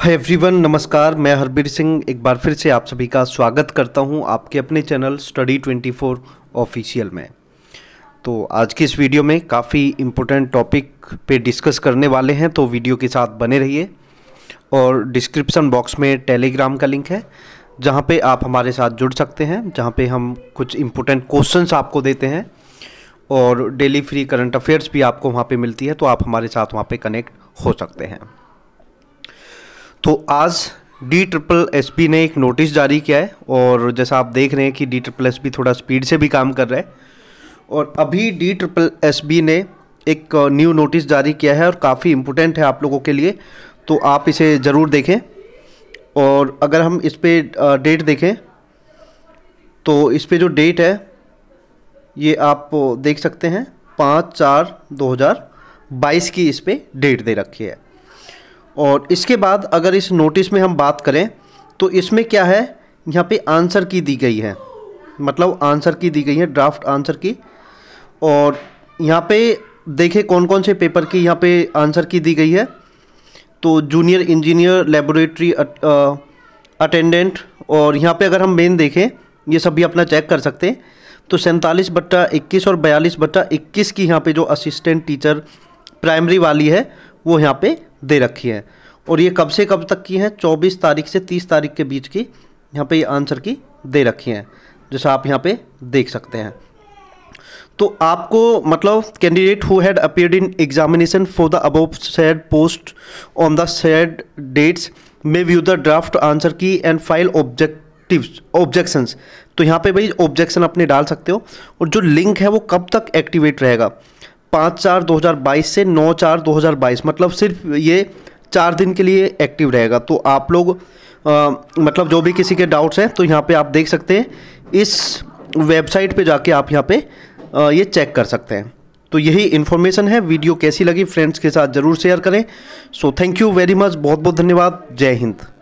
hi everyone नमस्कार मैं हरबीर सिंह एक बार फिर से आप सभी का स्वागत करता हूं आपके अपने चैनल स्टडी 24 ऑफिशियल में तो आज की इस वीडियो में काफ़ी इम्पोर्टेंट टॉपिक पे डिस्कस करने वाले हैं तो वीडियो के साथ बने रहिए और डिस्क्रिप्शन बॉक्स में टेलीग्राम का लिंक है जहाँ पे आप हमारे साथ जुड़ सकते हैं जहाँ पर हम कुछ इम्पोर्टेंट क्वेश्चन आपको देते हैं और डेली फ्री करंट अफेयर्स भी आपको वहाँ पर मिलती है तो आप हमारे साथ वहाँ पर कनेक्ट हो सकते हैं तो आज डी ट्रिपल एस ने एक नोटिस जारी किया है और जैसा आप देख रहे हैं कि डी ट्रिपल एस थोड़ा स्पीड से भी काम कर रहा है और अभी डी ट्रिपल एस ने एक न्यू नोटिस जारी किया है और काफ़ी इम्पोर्टेंट है आप लोगों के लिए तो आप इसे ज़रूर देखें और अगर हम इस पर डेट देखें तो इस पर जो डेट है ये आप देख सकते हैं पाँच चार दो हज़ार बाईस की इस पर डेट दे रखी है और इसके बाद अगर इस नोटिस में हम बात करें तो इसमें क्या है यहाँ पे आंसर की दी गई है मतलब आंसर की दी गई है ड्राफ्ट आंसर की और यहाँ पे देखें कौन कौन से पेपर की यहाँ पे आंसर की दी गई है तो जूनियर इंजीनियर लेबोरेटरी अटेंडेंट और यहाँ पे अगर हम मेन देखें ये सब भी अपना चेक कर सकते हैं तो सैंतालीस बट्टा इक्कीस और बयालीस बट्टा इक्कीस की यहाँ पे जो असिस्टेंट टीचर प्राइमरी वाली है वो यहाँ पे दे रखी है और ये कब से कब तक की है 24 तारीख से 30 तारीख के बीच की यहाँ पे ये आंसर की दे रखी है जैसे आप यहाँ पे देख सकते हैं तो आपको मतलब candidate who had appeared in examination for the above said post on the said dates may view the draft answer key and file object tips objections तो यहाँ पे भाई ऑब्जेक्शन अपने डाल सकते हो और जो लिंक है वो कब तक एक्टिवेट रहेगा पाँच चार दो हज़ार बाईस से नौ चार दो हज़ार बाईस मतलब सिर्फ ये चार दिन के लिए एक्टिव रहेगा तो आप लोग आ, मतलब जो भी किसी के डाउट्स हैं तो यहाँ पे आप देख सकते हैं इस वेबसाइट पे जाके आप यहाँ पे आ, ये चेक कर सकते हैं तो यही इन्फॉर्मेशन है वीडियो कैसी लगी फ्रेंड्स के साथ ज़रूर शेयर करें so thank you very much बहुत बहुत धन्यवाद जय हिंद